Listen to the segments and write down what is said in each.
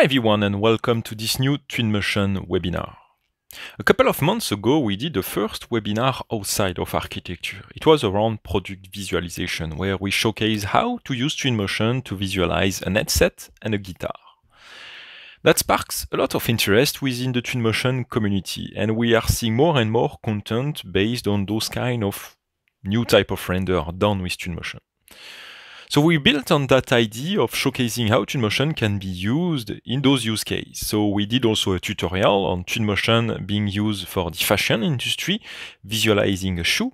Hi everyone and welcome to this new Twinmotion webinar. A couple of months ago, we did the first webinar outside of architecture. It was around product visualization, where we showcased how to use Twinmotion to visualize an headset and a guitar. That sparks a lot of interest within the Twinmotion community, and we are seeing more and more content based on those kind of new type of render done with Twinmotion. So we built on that idea of showcasing how TuneMotion can be used in those use cases. So we did also a tutorial on TuneMotion being used for the fashion industry, visualizing a shoe.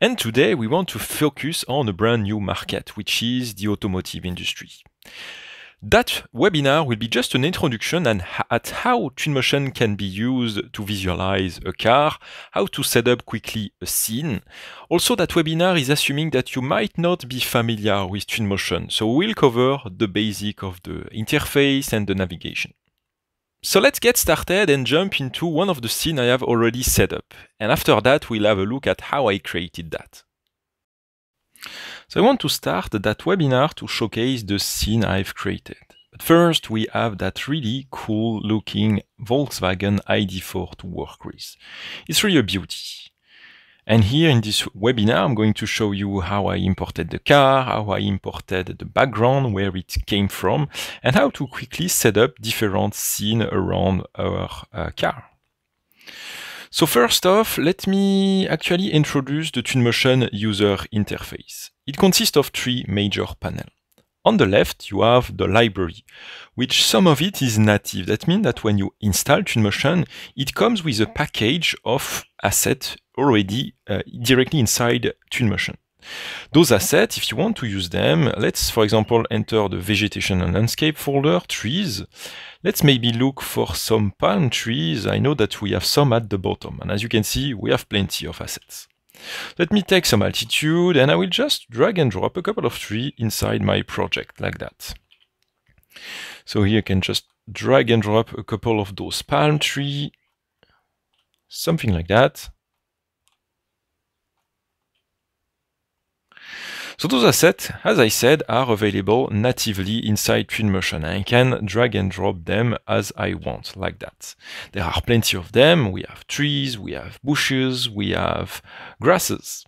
And today we want to focus on a brand new market, which is the automotive industry. That webinar will be just an introduction and at how Twinmotion can be used to visualize a car, how to set up quickly a scene. Also, that webinar is assuming that you might not be familiar with Twinmotion, so we'll cover the basic of the interface and the navigation. So let's get started and jump into one of the scenes I have already set up. And after that, we'll have a look at how I created that. So I want to start that webinar to showcase the scene I've created. But first, we have that really cool looking Volkswagen ID4 to work with. It's really a beauty. And here in this webinar, I'm going to show you how I imported the car, how I imported the background, where it came from, and how to quickly set up different scenes around our uh, car. So first off, let me actually introduce the TuneMotion user interface. It consists of three major panels. On the left, you have the library, which some of it is native. That means that when you install TuneMotion, it comes with a package of assets already uh, directly inside TuneMotion. Those assets, if you want to use them, let's, for example, enter the vegetation and landscape folder, trees. Let's maybe look for some palm trees. I know that we have some at the bottom. And as you can see, we have plenty of assets. Let me take some altitude and I will just drag and drop a couple of trees inside my project like that. So here I can just drag and drop a couple of those palm trees, something like that. So those assets, as I said, are available natively inside Twinmotion. I can drag and drop them as I want, like that. There are plenty of them. We have trees, we have bushes, we have grasses.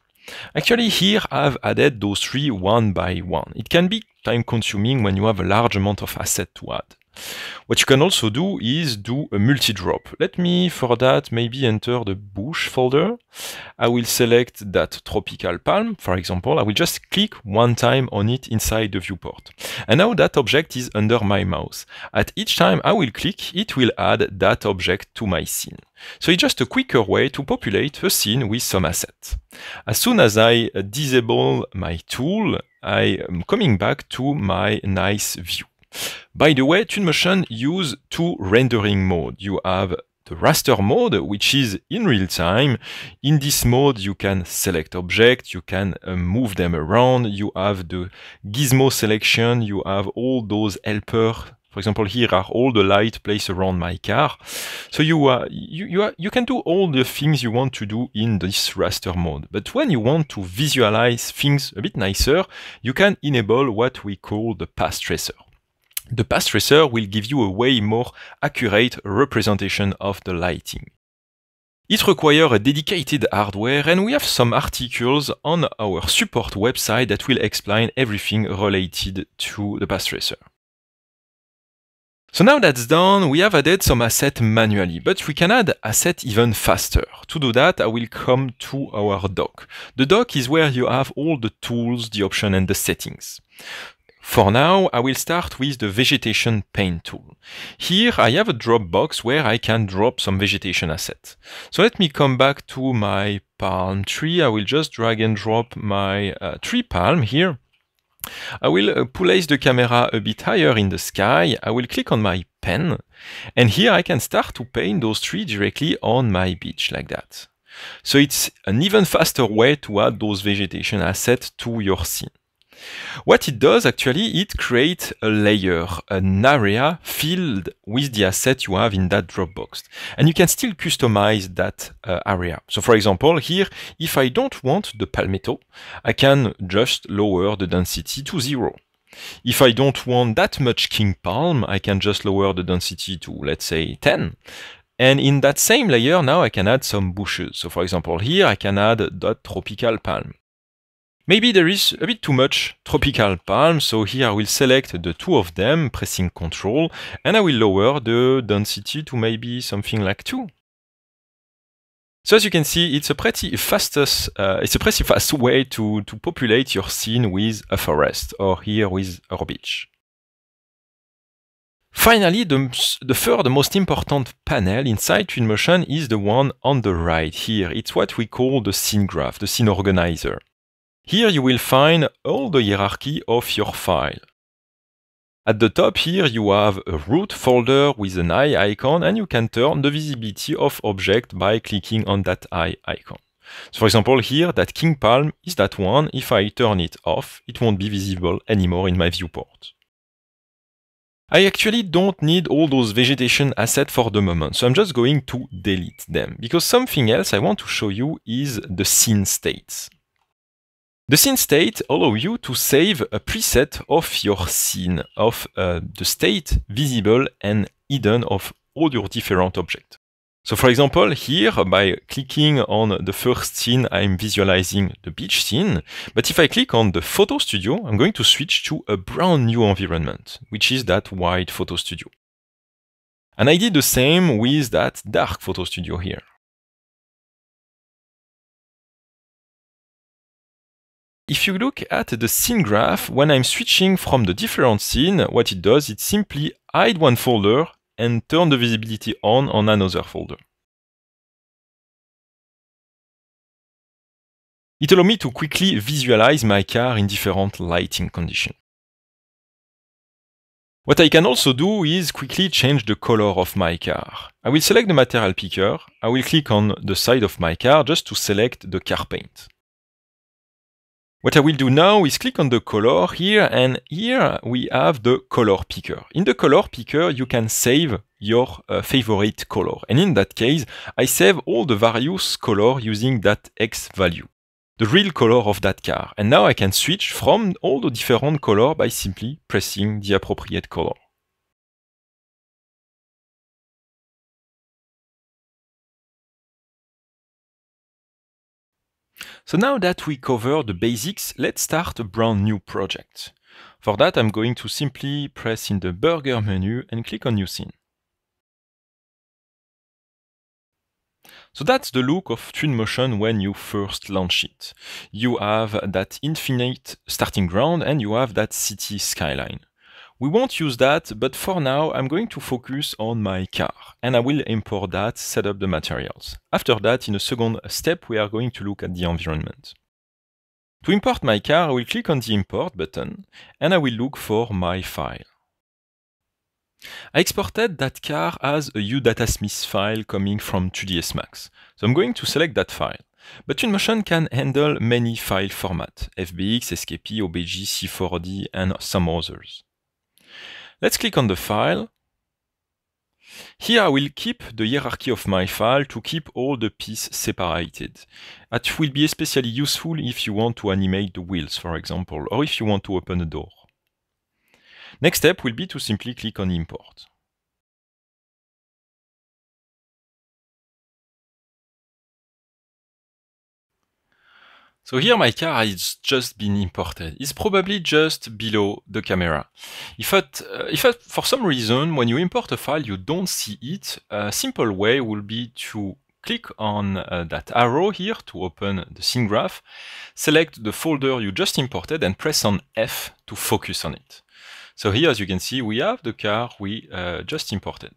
Actually, here I've added those three one by one. It can be time consuming when you have a large amount of assets to add. What you can also do is do a multi-drop. Let me, for that, maybe enter the bush folder. I will select that tropical palm, for example. I will just click one time on it inside the viewport. And now that object is under my mouse. At each time I will click, it will add that object to my scene. So it's just a quicker way to populate a scene with some asset. As soon as I disable my tool, I am coming back to my nice view. By the way, Tunmotion use two rendering modes. You have the raster mode, which is in real time. In this mode, you can select objects, you can uh, move them around, you have the gizmo selection, you have all those helper. For example, here are all the light placed around my car. So you, uh, you, you, are, uh, you can do all the things you want to do in this raster mode. But when you want to visualize things a bit nicer, you can enable what we call the path tracer the path tracer will give you a way more accurate representation of the lighting. It requires a dedicated hardware and we have some articles on our support website that will explain everything related to the path tracer. So now that's done, we have added some asset manually, but we can add asset even faster. To do that, I will come to our dock. The dock is where you have all the tools, the options, and the settings. For now, I will start with the vegetation paint tool. Here I have a drop box where I can drop some vegetation assets. So let me come back to my palm tree. I will just drag and drop my uh, tree palm here. I will uh, place the camera a bit higher in the sky. I will click on my pen and here I can start to paint those trees directly on my beach like that. So it's an even faster way to add those vegetation assets to your scene. What it does actually, it creates a layer, an area filled with the asset you have in that Dropbox. And you can still customize that uh, area. So for example, here, if I don't want the palmetto, I can just lower the density to zero. If I don't want that much king palm, I can just lower the density to, let's say, 10. And in that same layer, now I can add some bushes. So for example, here I can add that tropical palm. Maybe there is a bit too much tropical palm, so here I will select the two of them, pressing Ctrl, and I will lower the density to maybe something like 2. So as you can see, it's a pretty fastest, uh, it's a pretty fast way to, to populate your scene with a forest, or here with a beach. Finally, the, the third most important panel inside Twinmotion is the one on the right here. It's what we call the scene graph, the scene organizer. Here you will find all the hierarchy of your file. At the top here you have a root folder with an eye icon and you can turn the visibility of object by clicking on that eye icon. So for example here that king palm is that one, if I turn it off it won't be visible anymore in my viewport. I actually don't need all those vegetation assets for the moment, so I'm just going to delete them, because something else I want to show you is the scene states. The scene state allow you to save a preset of your scene, of uh, the state visible and hidden of all your different objects. So for example, here by clicking on the first scene, I'm visualizing the beach scene. But if I click on the photo studio, I'm going to switch to a brand new environment, which is that white photo studio. And I did the same with that dark photo studio here. If you look at the scene graph, when I'm switching from the different scene, what it does, it simply hide one folder and turn the visibility on on another folder. It allows me to quickly visualize my car in different lighting conditions. What I can also do is quickly change the color of my car. I will select the material picker, I will click on the side of my car just to select the car paint. What I will do now is click on the color here and here we have the color picker. In the color picker, you can save your uh, favorite color. And in that case, I save all the various color using that X value, the real color of that car. And now I can switch from all the different color by simply pressing the appropriate color. So now that we cover the basics, let's start a brand new project. For that, I'm going to simply press in the burger menu and click on new scene. So that's the look of Twinmotion when you first launch it. You have that infinite starting ground and you have that city skyline. We won't use that, but for now I'm going to focus on my car and I will import that, set up the materials. After that, in a second step, we are going to look at the environment. To import my car, I will click on the import button and I will look for my file. I exported that car as a uDatasmith file coming from 2ds Max. So I'm going to select that file. But Twinmotion can handle many file formats, FBX, SKP, OBG, C4D and some others. Let's click on the file. Here I will keep the hierarchy of my file to keep all the pieces separated. That will be especially useful if you want to animate the wheels, for example, or if you want to open a door. Next step will be to simply click on Import. So here my car has just been imported. It's probably just below the camera. If, at, uh, if at, for some reason when you import a file you don't see it, a simple way will be to click on uh, that arrow here to open the scene graph, select the folder you just imported and press on F to focus on it. So here, as you can see, we have the car we uh, just imported.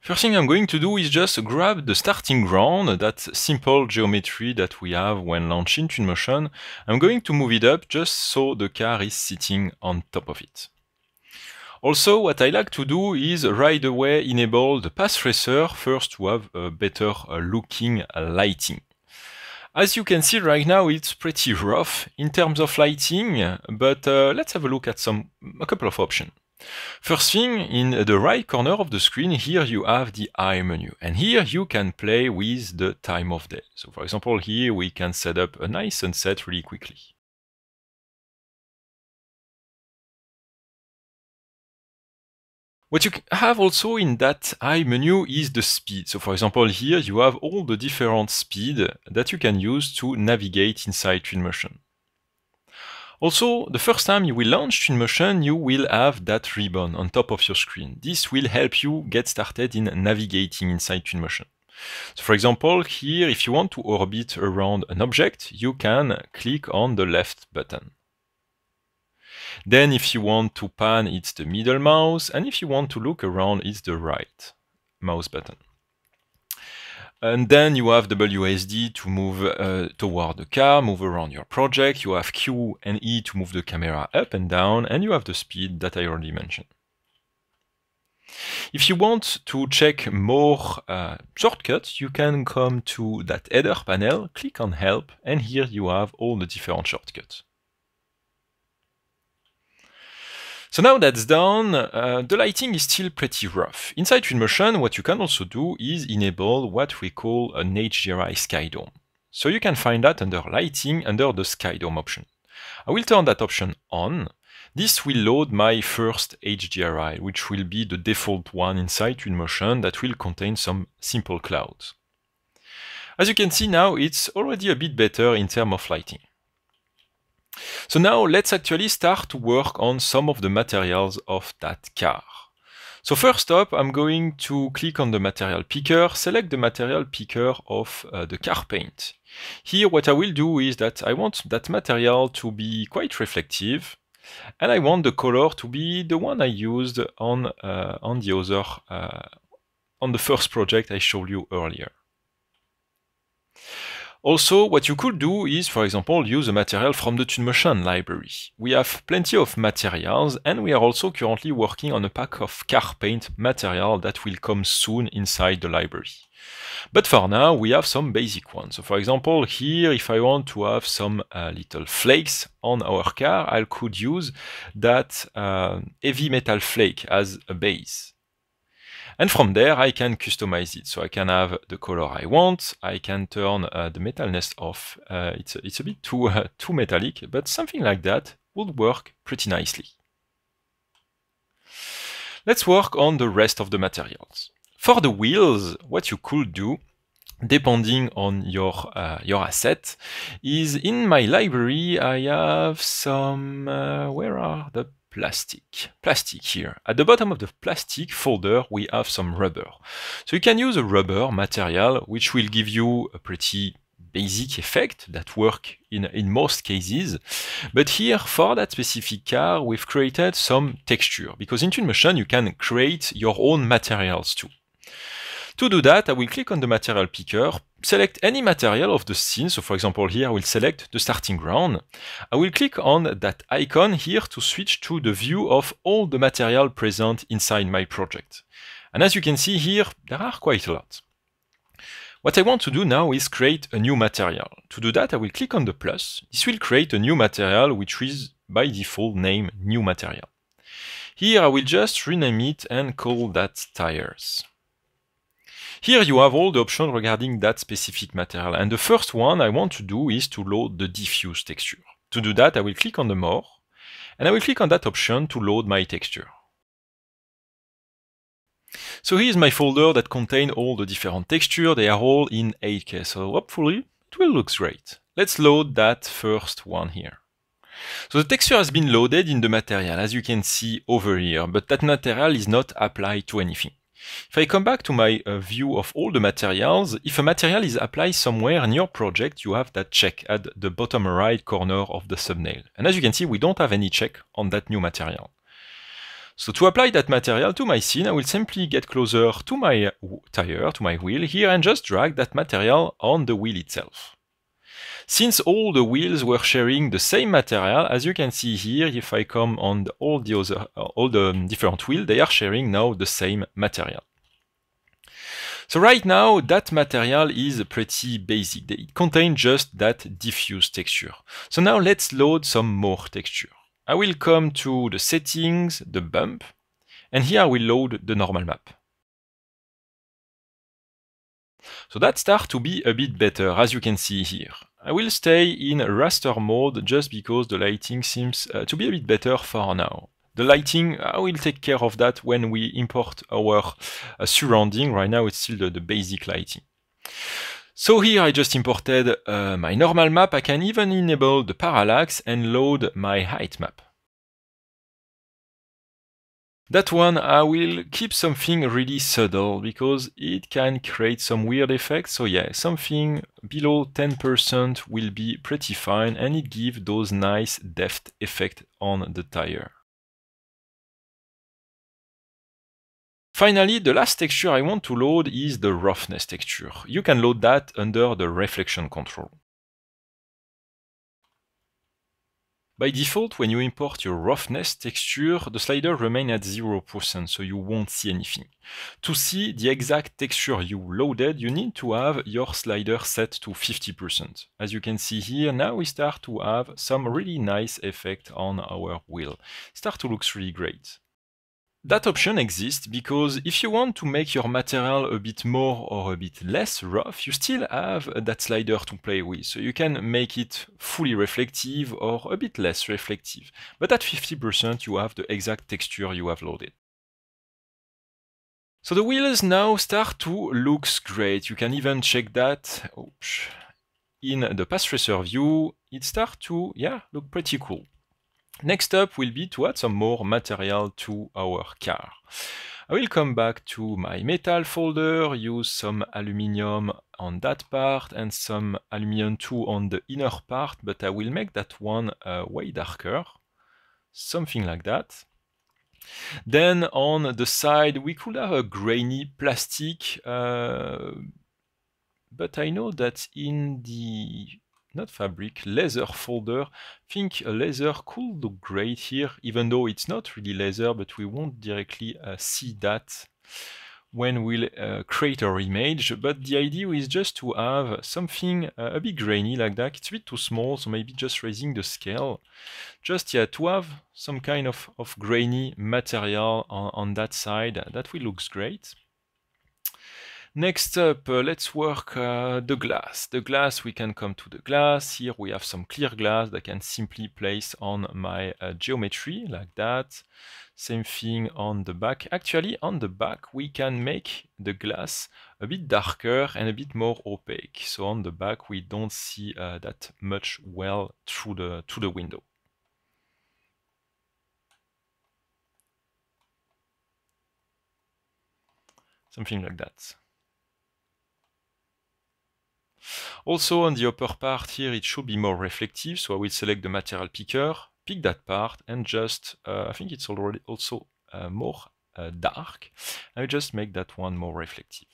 First thing I'm going to do is just grab the starting ground, that simple geometry that we have when launching Twinmotion. I'm going to move it up just so the car is sitting on top of it. Also, what I like to do is right away enable the pass tracer first to have a better uh, looking lighting. As you can see right now, it's pretty rough in terms of lighting, but uh, let's have a look at some a couple of options. First thing, in the right corner of the screen, here you have the I menu. And here you can play with the time of day. So for example, here we can set up a nice sunset really quickly. What you have also in that I menu is the speed. So for example, here you have all the different speed that you can use to navigate inside Twinmotion. Also, the first time you will launch Twinmotion, you will have that ribbon on top of your screen. This will help you get started in navigating inside Twinmotion. So for example, here, if you want to orbit around an object, you can click on the left button. Then if you want to pan, it's the middle mouse, and if you want to look around, it's the right mouse button. And then you have WSD to move uh, toward the car, move around your project. You have Q and E to move the camera up and down. And you have the speed that I already mentioned. If you want to check more uh, shortcuts, you can come to that header panel, click on help, and here you have all the different shortcuts. So now that's done, uh, the lighting is still pretty rough. Inside Twinmotion, what you can also do is enable what we call an HDRI Skydome. So you can find that under Lighting under the Skydome option. I will turn that option on. This will load my first HDRI, which will be the default one inside Twinmotion that will contain some simple clouds. As you can see now, it's already a bit better in terms of lighting. So now let's actually start to work on some of the materials of that car. So first up, I'm going to click on the material picker, select the material picker of uh, the car paint. Here what I will do is that I want that material to be quite reflective and I want the color to be the one I used on, uh, on the other, uh, on the first project I showed you earlier. Also, what you could do is, for example, use a material from the Tunmotion library. We have plenty of materials, and we are also currently working on a pack of car paint material that will come soon inside the library. But for now, we have some basic ones. So for example, here, if I want to have some uh, little flakes on our car, I could use that uh, heavy metal flake as a base. And from there, I can customize it. So I can have the color I want. I can turn uh, the metalness off. Uh, it's, it's a bit too, uh, too metallic, but something like that would work pretty nicely. Let's work on the rest of the materials. For the wheels, what you could do depending on your uh, your asset is in my library I have some uh, where are the plastic. Plastic here. At the bottom of the plastic folder, we have some rubber. So you can use a rubber material, which will give you a pretty basic effect that work in, in most cases. But here, for that specific car, we've created some texture, because in Motion you can create your own materials too. To do that, I will click on the material picker, select any material of the scene. So for example, here I will select the starting ground. I will click on that icon here to switch to the view of all the material present inside my project. And as you can see here, there are quite a lot. What I want to do now is create a new material. To do that, I will click on the plus. This will create a new material, which is by default named new material. Here I will just rename it and call that tires. Here you have all the options regarding that specific material. And the first one I want to do is to load the diffuse texture. To do that, I will click on the More, and I will click on that option to load my texture. So here is my folder that contains all the different textures. They are all in 8K, so hopefully it will look great. Let's load that first one here. So the texture has been loaded in the material, as you can see over here, but that material is not applied to anything. If I come back to my uh, view of all the materials, if a material is applied somewhere in your project, you have that check at the bottom right corner of the thumbnail. And as you can see, we don't have any check on that new material. So to apply that material to my scene, I will simply get closer to my tire, to my wheel here, and just drag that material on the wheel itself. Since all the wheels were sharing the same material, as you can see here, if I come on all the other, uh, all the um, different wheels, they are sharing now the same material. So right now, that material is pretty basic. It contains just that diffuse texture. So now let's load some more texture. I will come to the settings, the bump, and here I will load the normal map. So that starts to be a bit better, as you can see here. I will stay in raster mode just because the lighting seems uh, to be a bit better for now. The lighting, I will take care of that when we import our uh, surrounding. Right now it's still the, the, basic lighting. So here I just imported uh, my normal map. I can even enable the parallax and load my height map. That one I will keep something really subtle because it can create some weird effects. So yeah, something below 10% will be pretty fine and it gives those nice depth effect on the tire. Finally, the last texture I want to load is the roughness texture. You can load that under the reflection control. By default, when you import your roughness texture, the slider remains at 0%, so you won't see anything. To see the exact texture you loaded, you need to have your slider set to 50%. As you can see here, now we start to have some really nice effect on our wheel. Start to looks really great. That option exists because if you want to make your material a bit more or a bit less rough, you still have that slider to play with. So you can make it fully reflective or a bit less reflective. But at 50% you have the exact texture you have loaded. So the wheels now start to looks great. You can even check that in the pass tracer view. It starts to, yeah, look pretty cool. Next up will be to add some more material to our car. I will come back to my metal folder, use some aluminium on that part and some aluminium too on the inner part, but I will make that one uh, way darker, something like that. Then on the side we could have a grainy plastic, uh, but I know that in the not fabric, laser folder. Think laser could look great here, even though it's not really laser, but we won't directly uh, see that when we'll uh, create our image. But the idea is just to have something uh, a bit grainy like that. It's a bit too small, so maybe just raising the scale. Just yeah, to have some kind of, of grainy material on, on that side, that will looks great. Next up, uh, let's work uh, the glass. The glass, we can come to the glass. Here we have some clear glass that I can simply place on my uh, geometry like that. Same thing on the back. Actually, on the back, we can make the glass a bit darker and a bit more opaque. So on the back, we don't see uh, that much well through the, through the window. Something like that. Also on the upper part here, it should be more reflective, so I will select the material picker, pick that part, and just, uh, I think it's already also uh, more uh, dark. I will just make that one more reflective.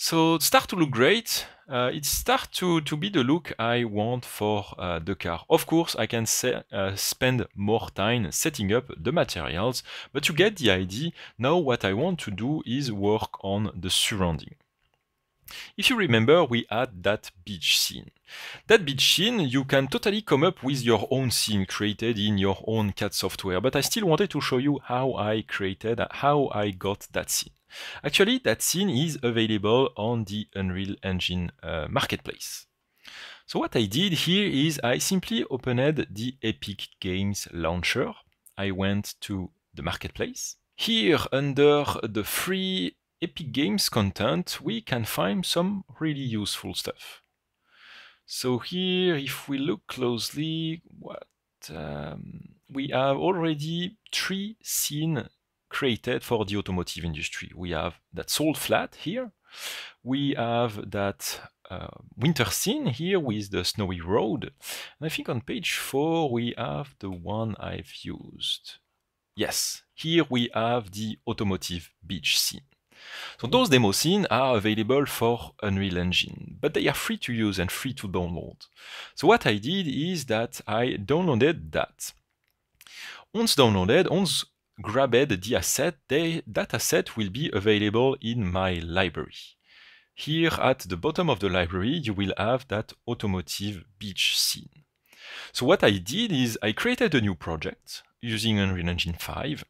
So it start to look great. Uh, it start to, to be the look I want for uh, the car. Of course, I can say, uh, spend more time setting up the materials, but you get the idea. Now what I want to do is work on the surrounding. If you remember, we had that beach scene. That beach scene, you can totally come up with your own scene created in your own CAD software, but I still wanted to show you how I created, how I got that scene. Actually, that scene is available on the Unreal Engine uh, Marketplace. So what I did here is I simply opened the Epic Games launcher. I went to the marketplace. Here under the free Epic Games content, we can find some really useful stuff. So here, if we look closely, what um, we have already three scene created for the automotive industry. We have that sold flat here. We have that uh, winter scene here with the snowy road. And I think on page four, we have the one I've used. Yes, here we have the automotive beach scene. So those demo scenes are available for Unreal Engine, but they are free to use and free to download. So what I did is that I downloaded that. Once downloaded, once grabbed the asset, the that asset will be available in my library. Here at the bottom of the library, you will have that automotive beach scene. So what I did is I created a new project using Unreal Engine 5,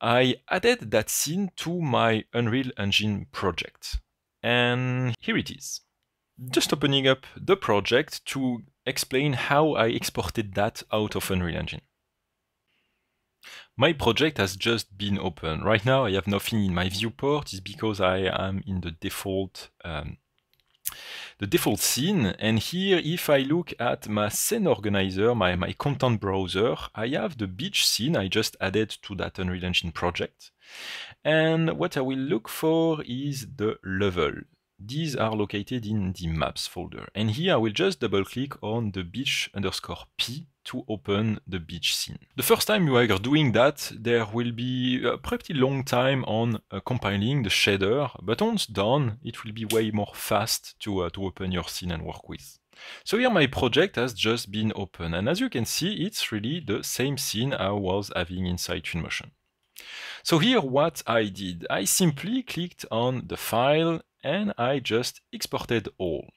I added that scene to my Unreal Engine project. And here it is. Just opening up the project to explain how I exported that out of Unreal Engine. My project has just been opened. Right now I have nothing in my viewport, it's because I am in the default um, the default scene. And here, if I look at my scene organizer, my, my content browser, I have the beach scene I just added to that Unreal Engine project. And what I will look for is the level. These are located in the maps folder. And here I will just double click on the beach underscore P to open the beach scene. The first time you are doing that, there will be a pretty long time on uh, compiling the shader, but once done, it will be way more fast to, uh, to open your scene and work with. So here my project has just been open, and as you can see, it's really the same scene I was having inside Twinmotion. So here what I did, I simply clicked on the file and I just exported all.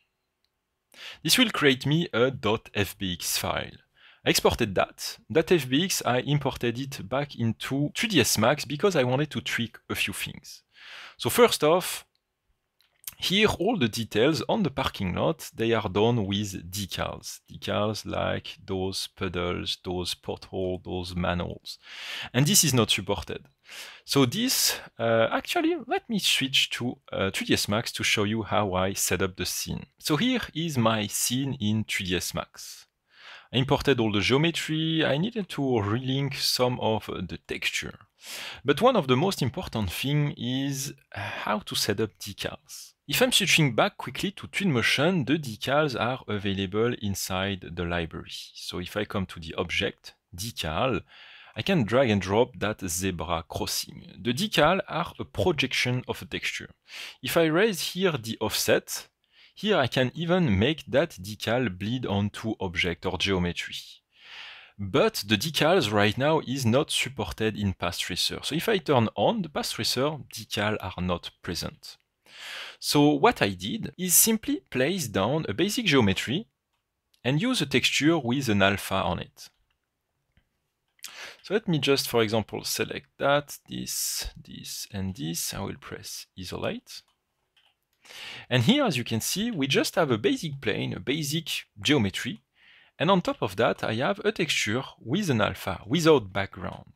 This will create me a .fbx file. I exported that. That FBX, I imported it back into 3ds Max because I wanted to tweak a few things. So first off, here all the details on the parking lot, they are done with decals. Decals like those puddles, those potholes, those manholes. And this is not supported. So this, uh, actually, let me switch to uh, 3ds Max to show you how I set up the scene. So here is my scene in 3ds Max imported all the geometry, I needed to relink some of the texture. But one of the most important thing is how to set up decals. If I'm switching back quickly to Twinmotion, the decals are available inside the library. So if I come to the object, decal, I can drag and drop that zebra crossing. The decals are a projection of a texture. If I raise here the offset, here I can even make that decal bleed onto object or geometry. But the decals right now is not supported in Path tracer. So if I turn on the Path tracer, decals are not present. So what I did is simply place down a basic geometry and use a texture with an alpha on it. So let me just, for example, select that, this, this, and this. I will press isolate. And here, as you can see, we just have a basic plane, a basic geometry. And on top of that, I have a texture with an alpha, without background.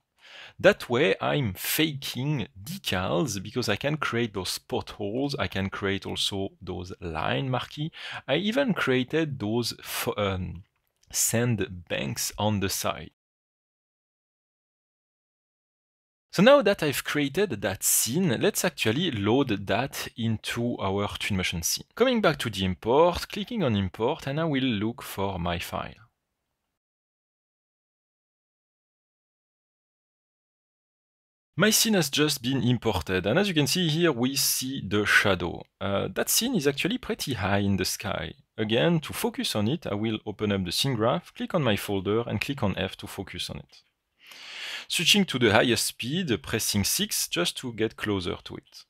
That way, I'm faking decals because I can create those potholes. I can create also those line marquee. I even created those um, sand banks on the side. So now that I've created that scene, let's actually load that into our Twinmotion scene. Coming back to the import, clicking on import, and I will look for my file. My scene has just been imported, and as you can see here, we see the shadow. Uh, that scene is actually pretty high in the sky. Again, to focus on it, I will open up the scene graph, click on my folder, and click on F to focus on it switching to the highest speed, pressing 6 just to get closer to it.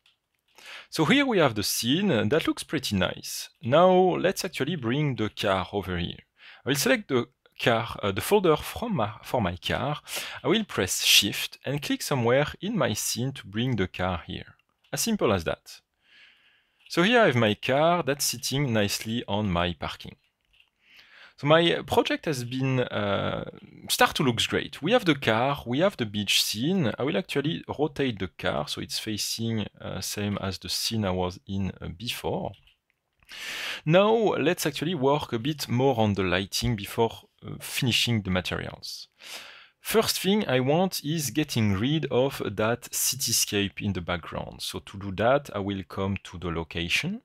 So here we have the scene, that looks pretty nice. Now let's actually bring the car over here. I will select the car, uh, the folder from my, for my car. I will press Shift and click somewhere in my scene to bring the car here. As simple as that. So here I have my car that's sitting nicely on my parking. So my project has been uh, start to looks great. We have the car, we have the beach scene. I will actually rotate the car so it's facing uh, same as the scene I was in uh, before. Now let's actually work a bit more on the lighting before uh, finishing the materials. First thing I want is getting rid of that cityscape in the background. So to do that, I will come to the location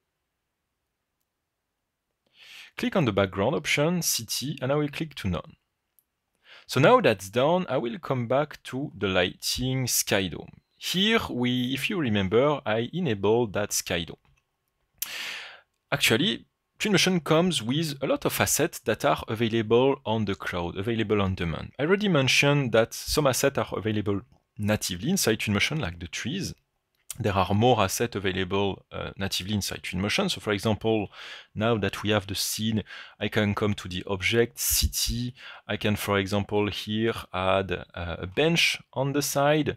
Click on the background option, city, and I will click to none. So now that's done, I will come back to the lighting sky dome. Here, we, if you remember, I enabled that sky dome. Actually, Twinmotion comes with a lot of assets that are available on the cloud, available on demand. I already mentioned that some assets are available natively inside Twinmotion, like the trees there are more assets available uh, natively inside Twinmotion. So for example, now that we have the scene, I can come to the object city. I can, for example, here add uh, a bench on the side.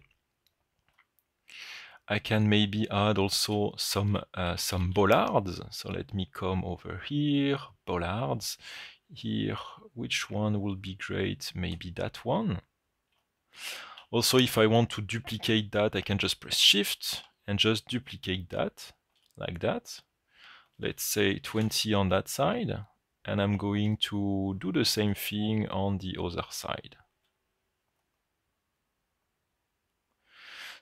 I can maybe add also some uh, some bollards. So let me come over here, bollards. Here, which one will be great? Maybe that one. Also, if I want to duplicate that, I can just press Shift and just duplicate that like that. Let's say 20 on that side. And I'm going to do the same thing on the other side.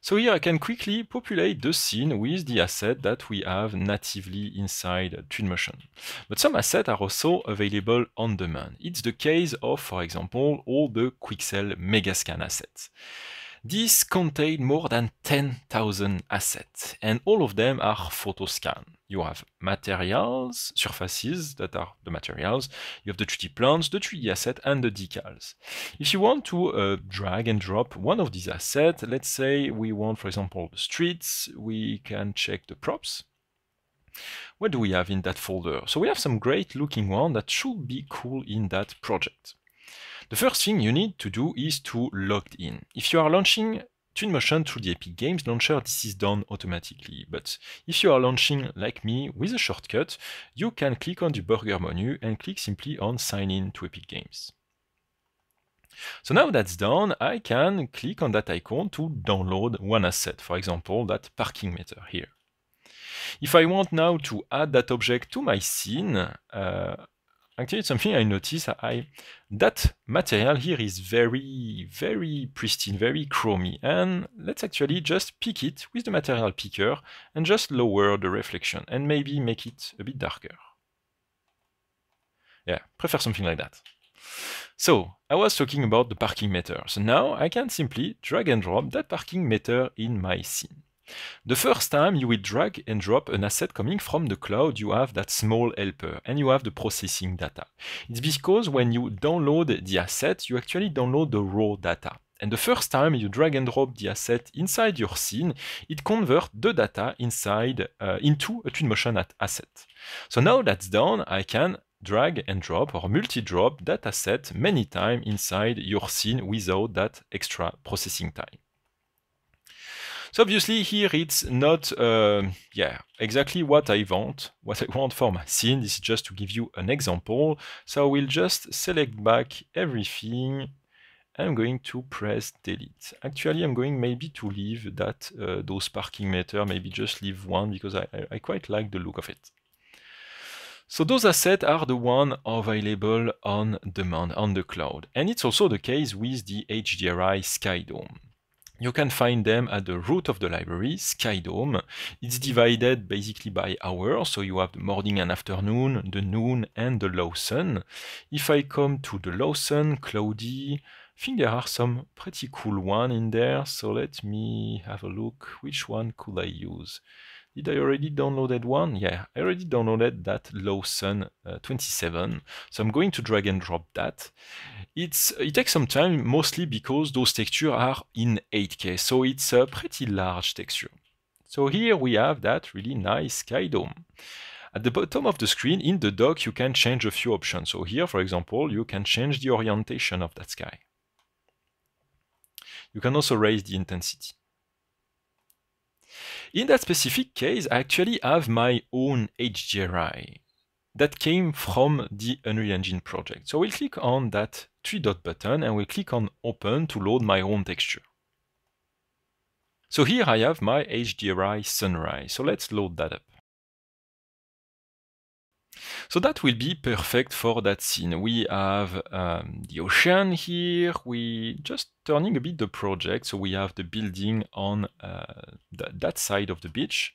So here I can quickly populate the scene with the asset that we have natively inside Twinmotion. But some assets are also available on demand. It's the case of, for example, all the Quixel Megascan assets. These contain more than 10,000 assets, and all of them are photoscanned. You have materials, surfaces that are the materials, you have the 3D plans, the 3D asset, and the decals. If you want to uh, drag and drop one of these assets, let's say we want, for example, the streets, we can check the props, what do we have in that folder? So we have some great looking one that should be cool in that project. The first thing you need to do is to log in. If you are launching Twinmotion through the Epic Games launcher, this is done automatically. But if you are launching, like me, with a shortcut, you can click on the burger menu and click simply on Sign in to Epic Games. So now that's done, I can click on that icon to download one asset, for example, that parking meter here. If I want now to add that object to my scene, uh, actually something I notice I that material here is very very pristine very chromy and let's actually just pick it with the material picker and just lower the reflection and maybe make it a bit darker yeah prefer something like that so I was talking about the parking meter so now I can simply drag and drop that parking meter in my scene the first time you will drag and drop an asset coming from the cloud, you have that small helper and you have the processing data. It's because when you download the asset, you actually download the raw data. And the first time you drag and drop the asset inside your scene, it converts the data inside uh, into a Twinmotion asset. So now that's done, I can drag and drop or multi-drop that asset many times inside your scene without that extra processing time. So obviously here it's not, uh, yeah, exactly what I want, what I want for my scene. This is just to give you an example. So we'll just select back everything. I'm going to press delete. Actually, I'm going maybe to leave that uh, those parking meter, maybe just leave one because I, I quite like the look of it. So those assets are the one available on demand on the cloud. And it's also the case with the HDRI SkyDome. You can find them at the root of the library, Skydome. It's divided basically by hours, so you have the morning and afternoon, the noon and the low sun. If I come to the low sun, cloudy, I think there are some pretty cool one in there, so let me have a look. Which one could I use? Did I already downloaded one? Yeah, I already downloaded that Lawson uh, 27. So I'm going to drag and drop that. It's It takes some time, mostly because those textures are in 8K. So it's a pretty large texture. So here we have that really nice sky dome. At the bottom of the screen, in the dock, you can change a few options. So here, for example, you can change the orientation of that sky. You can also raise the intensity. In that specific case, I actually have my own HGRI that came from the Unreal Engine project. So we'll click on that three dot button and we'll click on open to load my own texture. So here I have my HDRI Sunrise. So let's load that up. So that will be perfect for that scene. We have um, the ocean here. We just turning a bit the project, so we have the building on uh, th that side of the beach.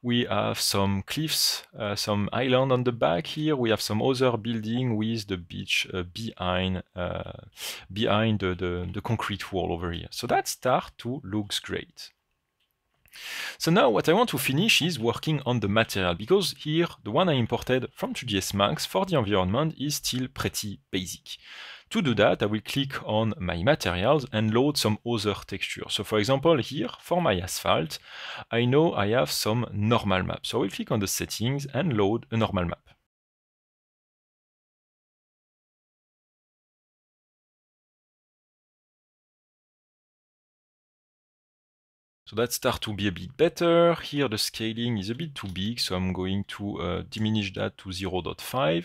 We have some cliffs, uh, some island on the back here. We have some other building with the beach uh, behind behind the, the, the concrete wall over here. So that start to looks great. So now what I want to finish is working on the material, because here the one I imported from 3ds Max for the environment is still pretty basic. To do that, I will click on my materials and load some other texture. So for example, here for my asphalt, I know I have some normal map. So I will click on the settings and load a normal map. So that starts to be a bit better. Here the scaling is a bit too big, so I'm going to uh, diminish that to 0.5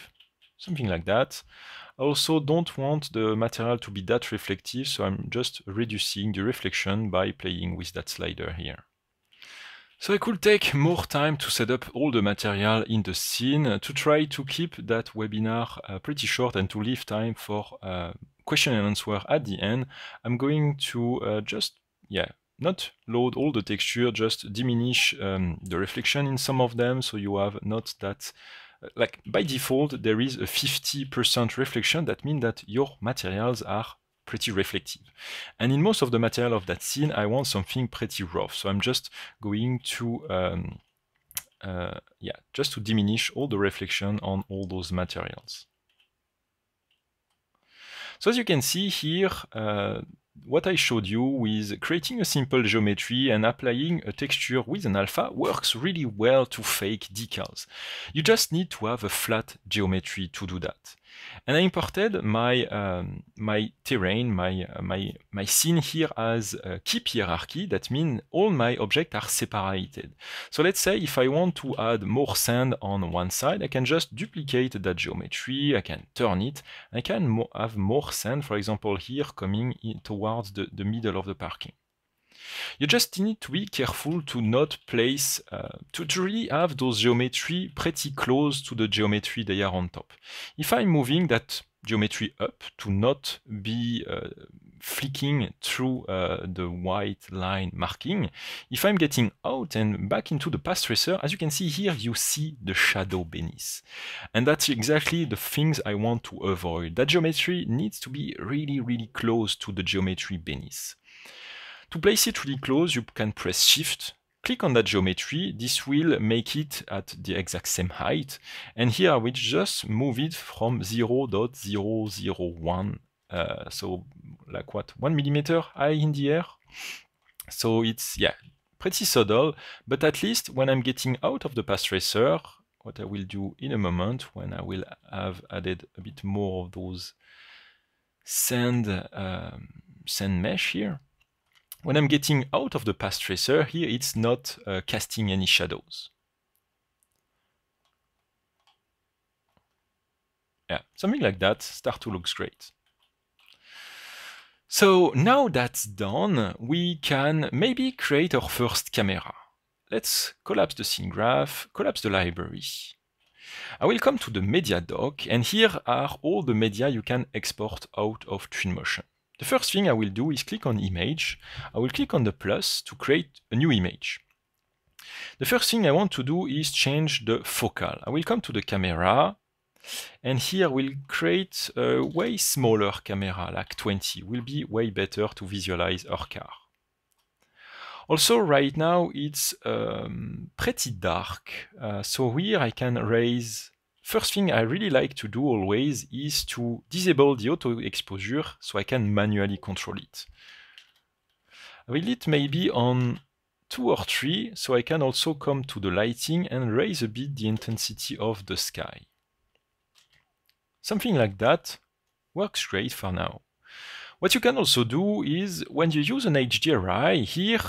something like that. I also don't want the material to be that reflective, so I'm just reducing the reflection by playing with that slider here. So I could take more time to set up all the material in the scene to try to keep that webinar uh, pretty short and to leave time for uh, question and answer at the end. I'm going to uh, just, yeah, not load all the texture, just diminish um, the reflection in some of them so you have not that like by default, there is a 50% reflection. That means that your materials are pretty reflective. And in most of the material of that scene, I want something pretty rough. So I'm just going to, um, uh, yeah, just to diminish all the reflection on all those materials. So as you can see here, uh, what I showed you with creating a simple geometry and applying a texture with an alpha works really well to fake decals. You just need to have a flat geometry to do that. And I imported my um, my terrain, my uh, my my scene here as a keep hierarchy. That means all my objects are separated. So let's say if I want to add more sand on one side, I can just duplicate that geometry. I can turn it. I can mo have more sand, for example, here coming towards the, the middle of the parking. You just need to be careful to not place, uh, to, really have those geometry pretty close to the geometry they are on top. If I'm moving that geometry up to not be uh, flicking through uh, the white line marking. If I'm getting out and back into the path tracer, as you can see here, you see the shadow beneath. And that's exactly the things I want to avoid. That geometry needs to be really, really close to the geometry beneath. To place it really close, you can press Shift, click on that geometry, this will make it at the exact same height. And here I will just move it from 0.001, uh, so like what, one millimeter high in the air. So it's, yeah, pretty subtle, but at least when I'm getting out of the path tracer, what I will do in a moment when I will have added a bit more of those sand, um, sand mesh here, when I'm getting out of the path tracer, here it's not uh, casting any shadows. Yeah, something like that, start to looks great. So now that's done, we can maybe create our first camera. Let's collapse the scene graph, collapse the library. I will come to the media doc, and here are all the media you can export out of Twinmotion. The first thing I will do is click on image. I will click on the plus to create a new image. The first thing I want to do is change the focal. I will come to the camera and here we'll create a way smaller camera, like 20. will be way better to visualize our car. Also, right now it's um, pretty dark, uh, so here I can raise First thing I really like to do always is to disable the auto exposure so I can manually control it. I will it maybe on 2 or 3 so I can also come to the lighting and raise a bit the intensity of the sky. Something like that works great for now. What you can also do is, when you use an HDRI, here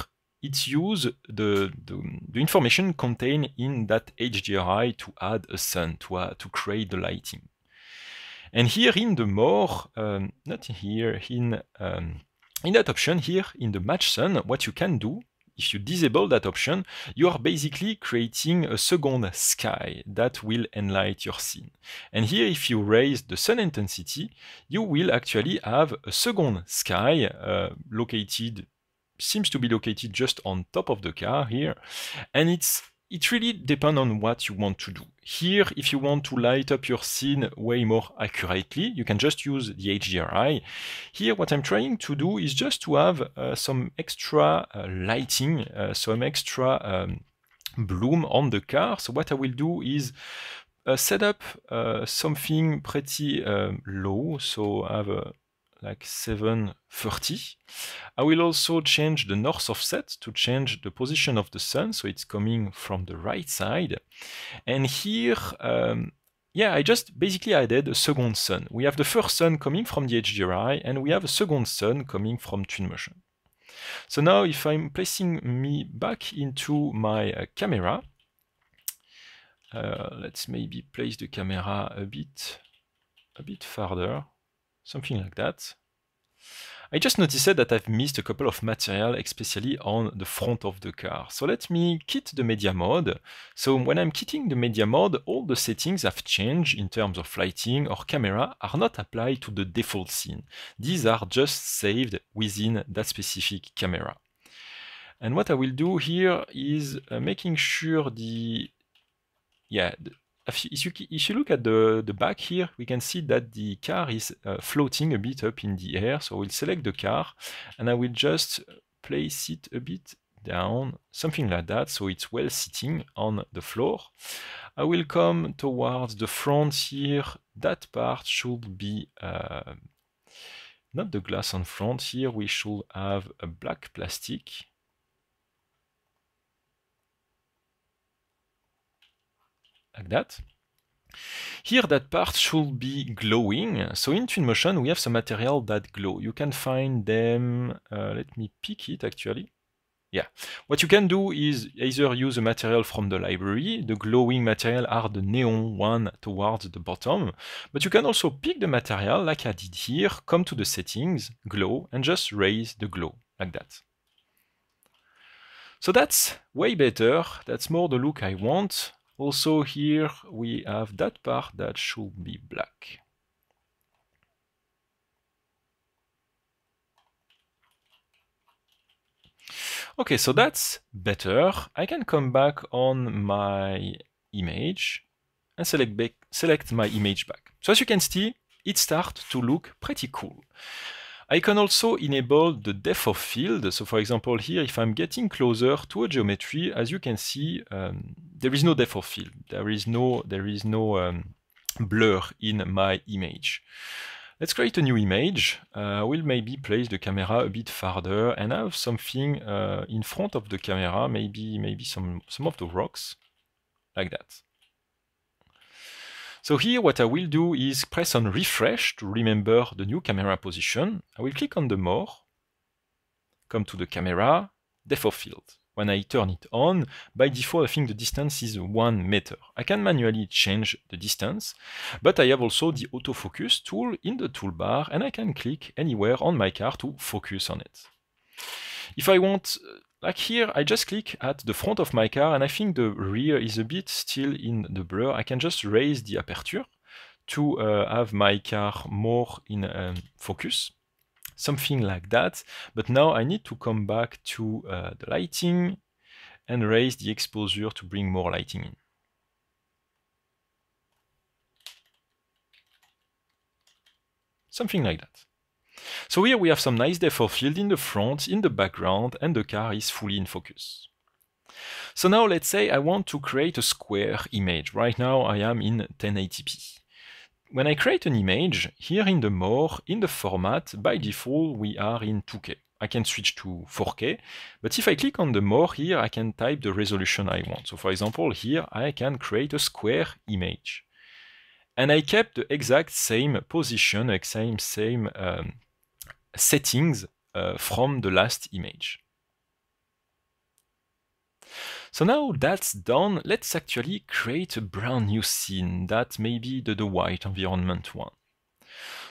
it's use the, the, the, information contained in that HDRI to add a sun, to, uh, to create the lighting. And here in the more, um, not here, in, um, in that option here, in the match sun, what you can do if you disable that option, you are basically creating a second sky that will enlight your scene. And here, if you raise the sun intensity, you will actually have a second sky uh, located seems to be located just on top of the car here. And it's it really depends on what you want to do. Here, if you want to light up your scene way more accurately, you can just use the HDRI. Here, what I'm trying to do is just to have uh, some extra uh, lighting, uh, some extra um, bloom on the car. So what I will do is uh, set up uh, something pretty um, low. So I have a like 730. I will also change the north offset to change the position of the sun, so it's coming from the right side. And here, um, yeah, I just basically added a second sun. We have the first sun coming from the HDRI, and we have a second sun coming from Twinmotion. So now if I'm placing me back into my uh, camera, uh, let's maybe place the camera a bit, a bit farther something like that. I just noticed that I've missed a couple of material, especially on the front of the car. So let me quit the media mode. So when I'm quitting the media mode, all the settings have changed in terms of lighting or camera are not applied to the default scene. These are just saved within that specific camera. And what I will do here is uh, making sure the yeah, Ah, if you, if, you, if you, look at the, the back here, we can see that the car is uh, floating a bit up in the air. So we'll select the car and I will just place it a bit down, something like that. So it's well sitting on the floor. I will come towards the front here. That part should be uh, not the glass on front here. We should have a black plastic like that. Here that part should be glowing. So in Twinmotion we have some material that glow. You can find them, uh, let me pick it actually. Yeah, what you can do is either use a material from the library, the glowing material are the neon one towards the bottom, but you can also pick the material like I did here, come to the settings, glow, and just raise the glow, like that. So that's way better, that's more the look I want. Also here we have that part that should be black. Okay, so that's better. I can come back on my image and select, back, select my image back. So as you can see, it starts to look pretty cool. I can also enable the depth of field. So for example here, if I'm getting closer to a geometry, as you can see, um, there is no depth of field. There is no there is no um, blur in my image. Let's create a new image. Uh, we'll maybe place the camera a bit farther and have something uh, in front of the camera, maybe maybe some, some of the rocks, like that. So here what I will do is press on refresh to remember the new camera position. I will click on the more, come to the camera, depth of field. When I turn it on, by default I think the distance is 1 meter. I can manually change the distance, but I have also the autofocus tool in the toolbar and I can click anywhere on my car to focus on it. If I want like here, I just click at the front of my car and I think the rear is a bit still in the blur. I can just raise the aperture to uh, have my car more in um, focus something like that. But now I need to come back to uh, the lighting and raise the exposure to bring more lighting in. Something like that. So here we have some nice depth field in the front, in the background, and the car is fully in focus. So now let's say I want to create a square image. Right now I am in 1080p when I create an image, here in the More, in the format, by default we are in 2K. I can switch to 4K, but if I click on the More here, I can type the resolution I want. So for example, here I can create a square image. And I kept the exact same position, same, same um, settings uh, from the last image. So now that's done, let's actually create a brand new scene that may be the, the white environment one.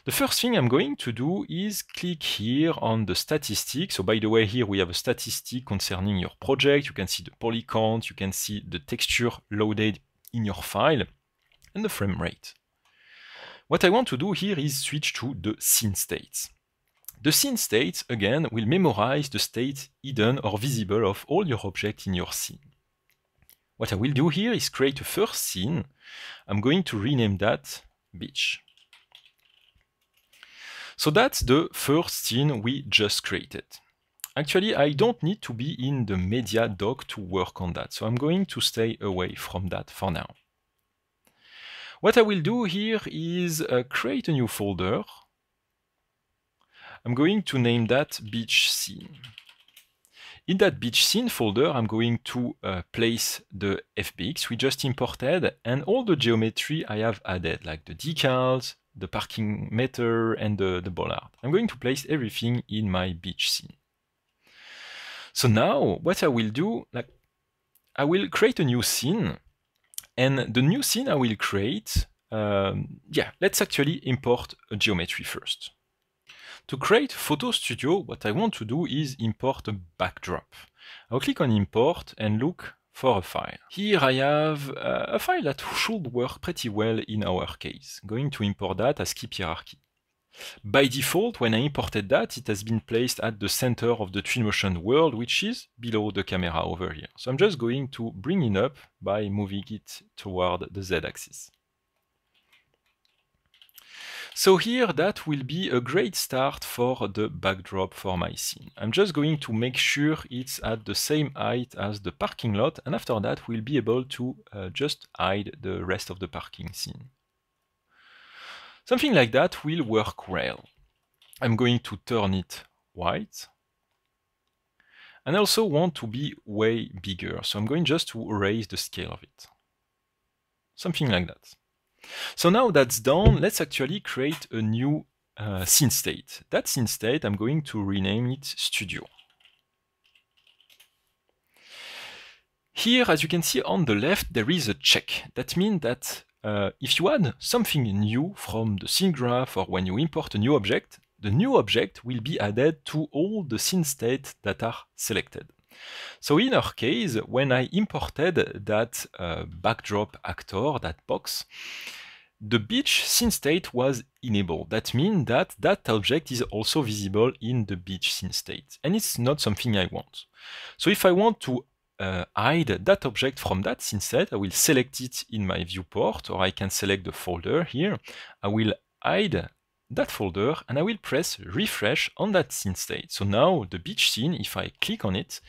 The first thing I'm going to do is click here on the statistics. So by the way, here we have a statistic concerning your project. You can see the poly count, you can see the texture loaded in your file and the frame rate. What I want to do here is switch to the scene states. The scene state, again, will memorize the state hidden or visible of all your objects in your scene. What I will do here is create a first scene. I'm going to rename that beach. So that's the first scene we just created. Actually, I don't need to be in the media doc to work on that, so I'm going to stay away from that for now. What I will do here is uh, create a new folder. I'm going to name that beach scene. In that beach scene folder, I'm going to uh, place the FBX we just imported and all the geometry I have added, like the decals, the parking meter, and the, the bollard. I'm going to place everything in my beach scene. So now what I will do, like I will create a new scene and the new scene I will create, um, yeah, let's actually import a geometry first. To create Photo Studio, what I want to do is import a backdrop. I'll click on import and look for a file. Here I have uh, a file that should work pretty well in our case. Going to import that as keep hierarchy. By default, when I imported that, it has been placed at the center of the Twinmotion world, which is below the camera over here. So I'm just going to bring it up by moving it toward the z-axis. So here that will be a great start for the backdrop for my scene. I'm just going to make sure it's at the same height as the parking lot and after that we'll be able to uh, just hide the rest of the parking scene. Something like that will work well. I'm going to turn it white and I also want to be way bigger so I'm going just to raise the scale of it. Something like that. So now that's done, let's actually create a new uh, scene state. That scene state, I'm going to rename it studio. Here, as you can see on the left, there is a check. That means that uh, if you add something new from the scene graph or when you import a new object, the new object will be added to all the scene states that are selected. So in our case, when I imported that uh, backdrop actor, that box, the beach scene state was enabled. That means that that object is also visible in the beach scene state, and it's not something I want. So if I want to uh, hide that object from that scene state, I will select it in my viewport, or I can select the folder here. I will hide that folder and I will press refresh on that scene state. So now the beach scene, if I click on it,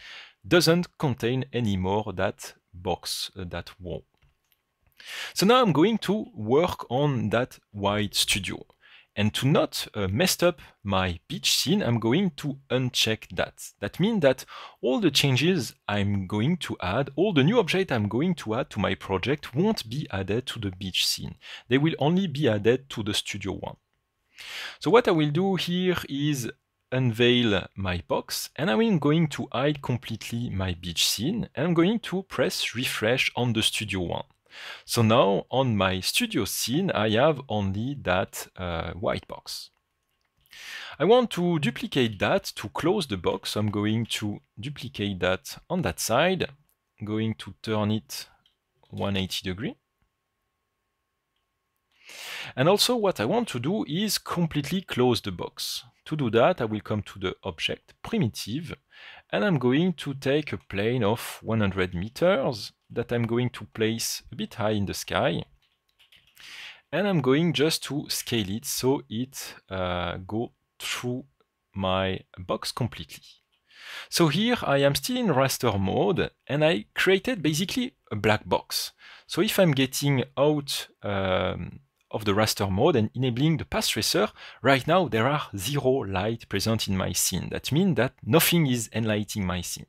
doesn't contain anymore that box, uh, that wall. So now I'm going to work on that wide studio. And to not uh, mess up my beach scene, I'm going to uncheck that. That means that all the changes I'm going to add, all the new objects I'm going to add to my project won't be added to the beach scene. They will only be added to the studio one. So what I will do here is unveil my box and I'm going to hide completely my beach scene and I'm going to press refresh on the studio one. So now on my studio scene I have only that uh, white box. I want to duplicate that to close the box. So I'm going to duplicate that on that side, I'm going to turn it 180 degree. And also what I want to do is completely close the box. To do that, I will come to the object primitive, and I'm going to take a plane of 100 meters that I'm going to place a bit high in the sky. And I'm going just to scale it so it uh, go through my box completely. So here I am still in raster mode and I created basically a black box. So if I'm getting out um, of the raster mode and enabling the path tracer, right now there are zero light present in my scene. That means that nothing is enlighting my scene.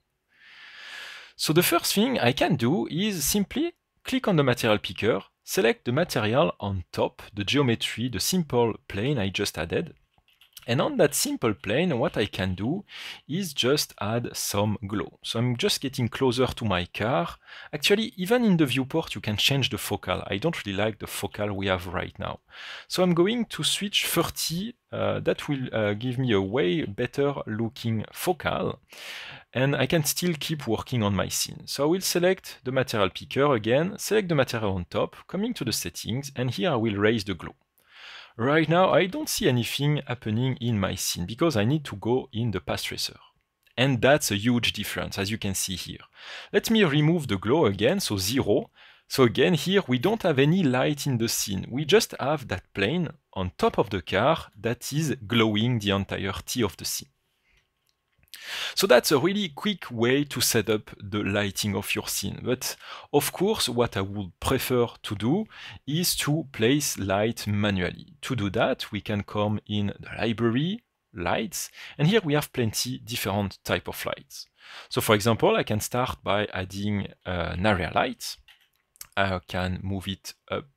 So the first thing I can do is simply click on the material picker, select the material on top, the geometry, the simple plane I just added, and on that simple plane, what I can do is just add some glow. So I'm just getting closer to my car. Actually, even in the viewport, you can change the focal. I don't really like the focal we have right now. So I'm going to switch 30. Uh, that will uh, give me a way better looking focal. And I can still keep working on my scene. So I will select the material picker again, select the material on top, coming to the settings, and here I will raise the glow. Right now, I don't see anything happening in my scene because I need to go in the path tracer. And that's a huge difference, as you can see here. Let me remove the glow again, so zero. So again, here we don't have any light in the scene. We just have that plane on top of the car that is glowing the entire T of the scene. So that's a really quick way to set up the lighting of your scene. But of course, what I would prefer to do is to place light manually. To do that, we can come in the library, lights, and here we have plenty different type of lights. So for example, I can start by adding an area light. I can move it up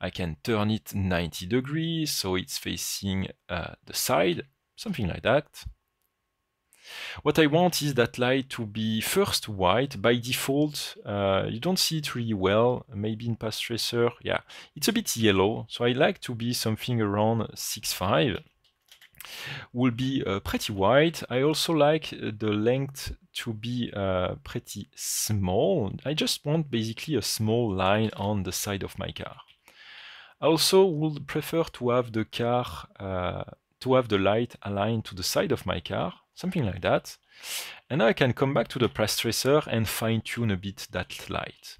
I can turn it 90 degrees so it's facing uh, the side, something like that. What I want is that light to be first white. By default, uh, you don't see it really well. Maybe in path Tracer, yeah, it's a bit yellow. So I like to be something around 6.5 will be uh, pretty wide. I also like uh, the length to be uh, pretty small. I just want basically a small line on the side of my car. I also would prefer to have the car uh, to have the light aligned to the side of my car, something like that. And now I can come back to the press tracer and fine tune a bit that light.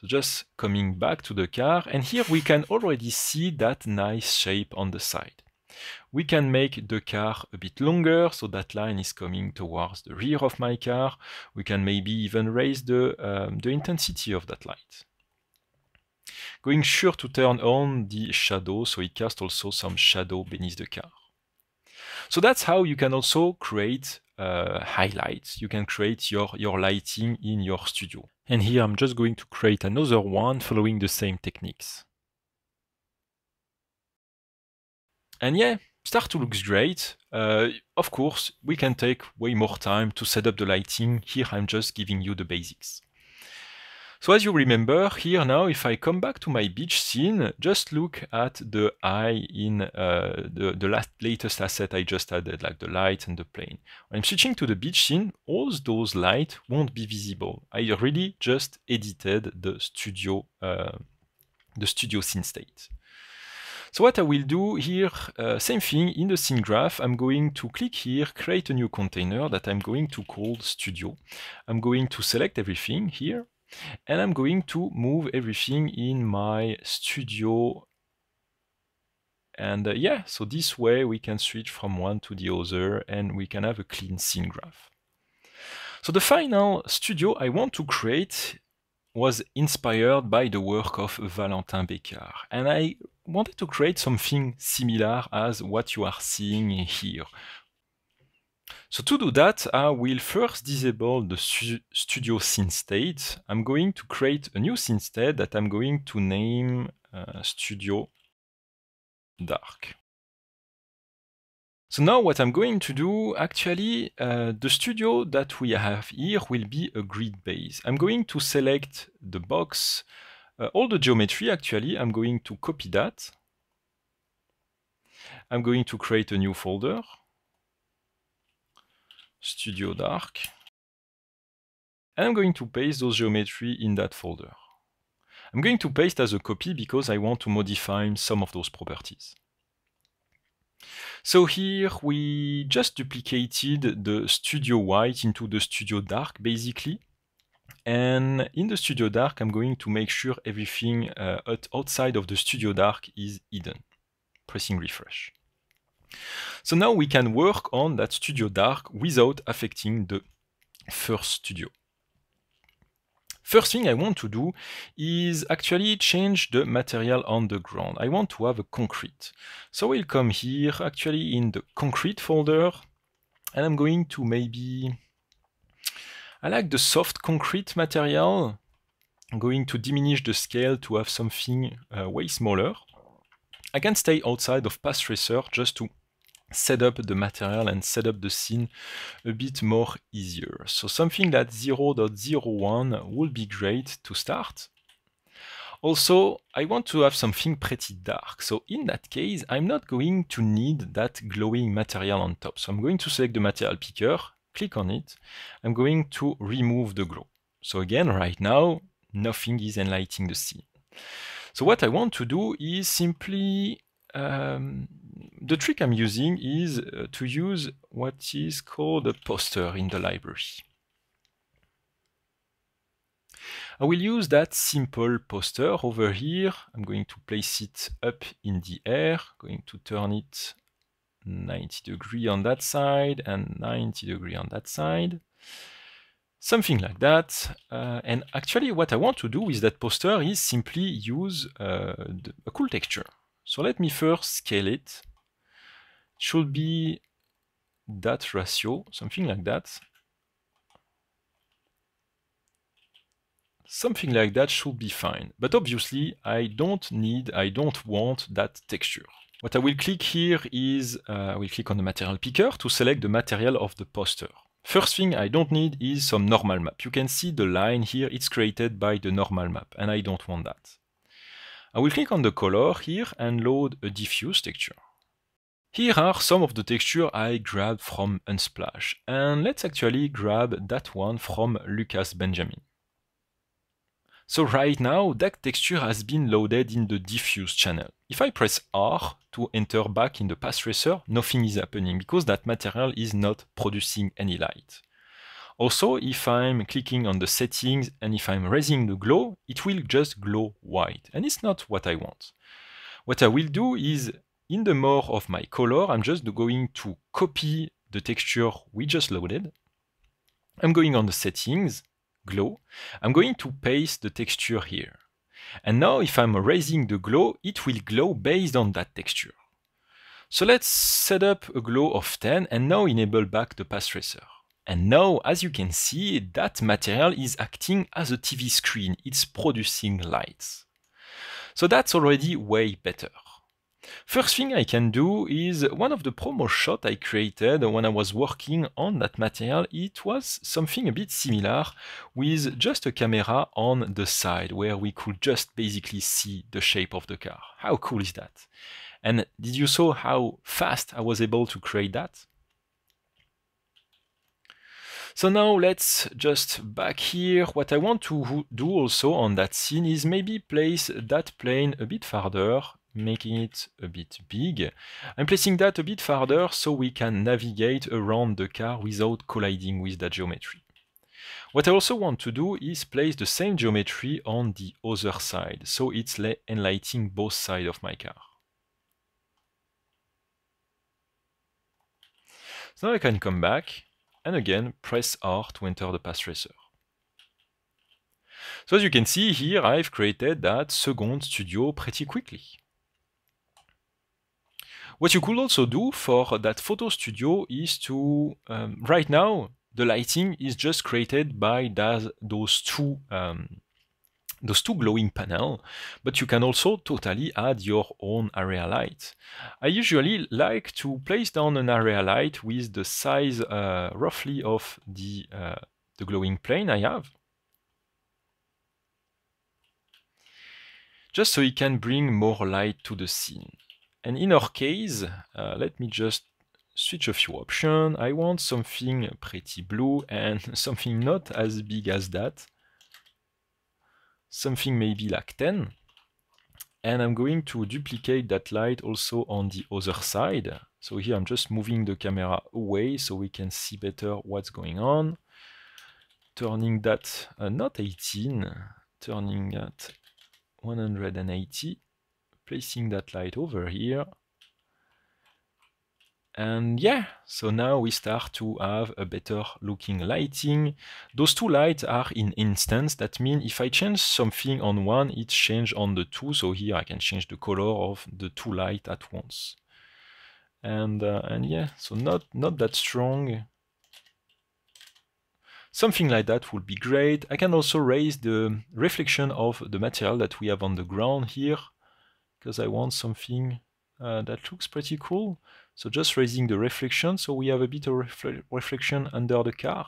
So just coming back to the car, and here we can already see that nice shape on the side. We can make the car a bit longer, so that line is coming towards the rear of my car. We can maybe even raise the, um, the intensity of that light. Going sure to turn on the shadow, so it casts also some shadow beneath the car. So that's how you can also create uh, highlights. You can create your, your lighting in your studio. And here I'm just going to create another one following the same techniques. And yeah, start to looks great. Uh, of course, we can take way more time to set up the lighting. Here I'm just giving you the basics. So as you remember here now, if I come back to my beach scene, just look at the eye in uh, the, the last, latest asset I just added, like the light and the plane. When I'm switching to the beach scene, all those lights won't be visible. I really just edited the studio, uh, the studio scene state. So what I will do here, uh, same thing in the scene graph, I'm going to click here, create a new container that I'm going to call studio. I'm going to select everything here and I'm going to move everything in my studio and uh, yeah, so this way we can switch from one to the other and we can have a clean scene graph. So the final studio I want to create was inspired by the work of Valentin Beccard. And I wanted to create something similar as what you are seeing here. So to do that, I will first disable the Studio Scene State. I'm going to create a new scene state that I'm going to name uh, Studio Dark. So now what I'm going to do, actually, uh, the studio that we have here will be a grid base. I'm going to select the box, uh, all the geometry actually, I'm going to copy that. I'm going to create a new folder. Studio Dark. And I'm going to paste those geometry in that folder. I'm going to paste as a copy because I want to modify some of those properties. So here we just duplicated the Studio White into the Studio Dark basically. And in the Studio Dark, I'm going to make sure everything uh, outside of the Studio Dark is hidden. Pressing refresh. So now we can work on that Studio Dark without affecting the first studio. First thing I want to do is actually change the material on the ground. I want to have a concrete. So we'll come here actually in the concrete folder and I'm going to maybe, I like the soft concrete material. I'm going to diminish the scale to have something uh, way smaller. I can stay outside of past research just to set up the material and set up the scene a bit more easier. So something that 0.01 would be great to start. Also, I want to have something pretty dark. So in that case, I'm not going to need that glowing material on top. So I'm going to select the material picker, click on it. I'm going to remove the glow. So again, right now, nothing is enlightening the scene. So what I want to do is simply, um, the trick I'm using is uh, to use what is called a poster in the library. I will use that simple poster over here. I'm going to place it up in the air, going to turn it 90 degree on that side and 90 degree on that side something like that. Uh, and actually what I want to do with that poster is simply use uh, the, a cool texture. So let me first scale it. It should be that ratio, something like that. Something like that should be fine. But obviously, I don't need, I don't want that texture. What I will click here is, uh, I will click on the material picker to select the material of the poster. First thing I don't need is some normal map. You can see the line here, it's created by the normal map, and I don't want that. I will click on the color here and load a diffuse texture. Here are some of the textures I grabbed from Unsplash, and let's actually grab that one from Lucas Benjamin. So right now, that texture has been loaded in the diffuse channel. If I press R to enter back in the path tracer, nothing is happening because that material is not producing any light. Also, if I'm clicking on the settings and if I'm raising the glow, it will just glow white. And it's not what I want. What I will do is, in the more of my color, I'm just going to copy the texture we just loaded. I'm going on the settings, glow. I'm going to paste the texture here. And now if I'm raising the glow, it will glow based on that texture. So let's set up a glow of 10 and now enable back the pass tracer. And now, as you can see, that material is acting as a TV screen. It's producing lights. So that's already way better. First thing I can do is one of the promo shot I created when I was working on that material, it was something a bit similar with just a camera on the side where we could just basically see the shape of the car. How cool is that? And did you saw how fast I was able to create that? So now let's just back here. What I want to do also on that scene is maybe place that plane a bit farther making it a bit big. I'm placing that a bit farther so we can navigate around the car without colliding with that geometry. What I also want to do is place the same geometry on the other side, so it's enlighting both sides of my car. So now I can come back and again press R to enter the path tracer. So as you can see here, I've created that second studio pretty quickly. What you could also do for that photo studio is to, um, right now, the lighting is just created by that, those two um, those two glowing panel, but you can also totally add your own area light. I usually like to place down an area light with the size uh, roughly of the, uh, the glowing plane I have. Just so it can bring more light to the scene. And in our case, uh, let me just switch a few options. I want something pretty blue and something not as big as that. Something maybe like 10. And I'm going to duplicate that light also on the other side. So here I'm just moving the camera away so we can see better what's going on. Turning that, uh, not 18, turning at 180 placing that light over here. And yeah, so now we start to have a better looking lighting. Those two lights are in instance. That means if I change something on one, it change on the two. So here I can change the color of the two light at once. And, uh, and yeah, so not, not that strong. Something like that would be great. I can also raise the reflection of the material that we have on the ground here because I want something uh, that looks pretty cool. So just raising the reflection, so we have a bit of reflection under the car.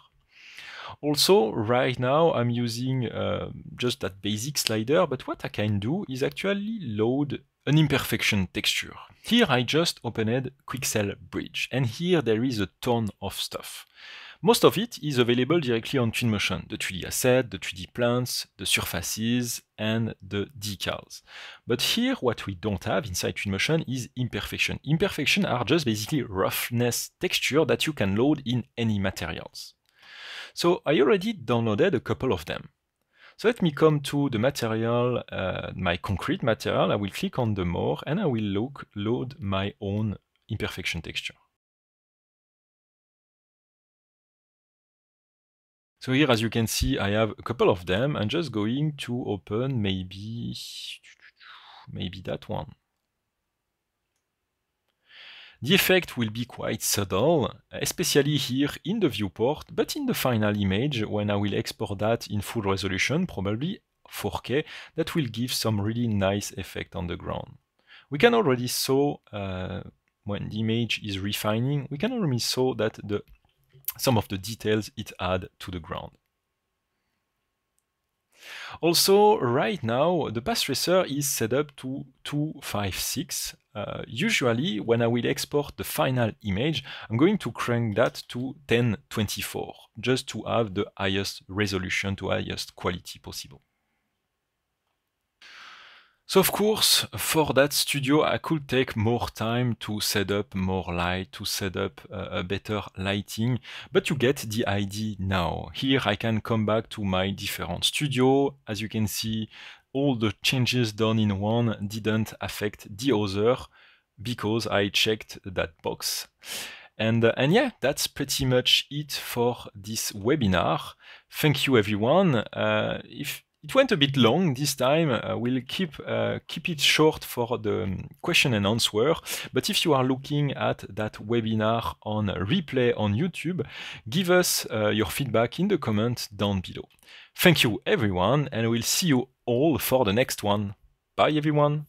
Also, right now I'm using uh, just that basic slider, but what I can do is actually load an imperfection texture. Here I just opened Quixel Bridge, and here there is a ton of stuff. Most of it is available directly on Twinmotion, the 3D asset, the 3D plants, the surfaces, and the decals. But here, what we don't have inside Twinmotion is imperfection. Imperfection are just basically roughness texture that you can load in any materials. So I already downloaded a couple of them. So let me come to the material, uh, my concrete material. I will click on the more and I will look, load my own imperfection texture. So here, as you can see, I have a couple of them. I'm just going to open maybe, maybe that one. The effect will be quite subtle, especially here in the viewport, but in the final image, when I will export that in full resolution, probably 4K, that will give some really nice effect on the ground. We can already saw, uh, when the image is refining, we can already saw that the some of the details it add to the ground. Also, right now, the pass tracer is set up to 256. Uh, usually, when I will export the final image, I'm going to crank that to 1024, just to have the highest resolution, to highest quality possible. So of course, for that studio, I could take more time to set up more light, to set up uh, a better lighting, but you get the idea now. Here I can come back to my different studio. As you can see, all the changes done in one didn't affect the other because I checked that box. And, uh, and, yeah, that's pretty much it for this webinar. Thank you everyone. Uh, if it went a bit long this time. Uh, we'll keep uh, keep it short for the um, question and answer. But if you are looking at that webinar on replay on YouTube, give us uh, your feedback in the comments down below. Thank you everyone, and we'll see you all for the next one. Bye everyone.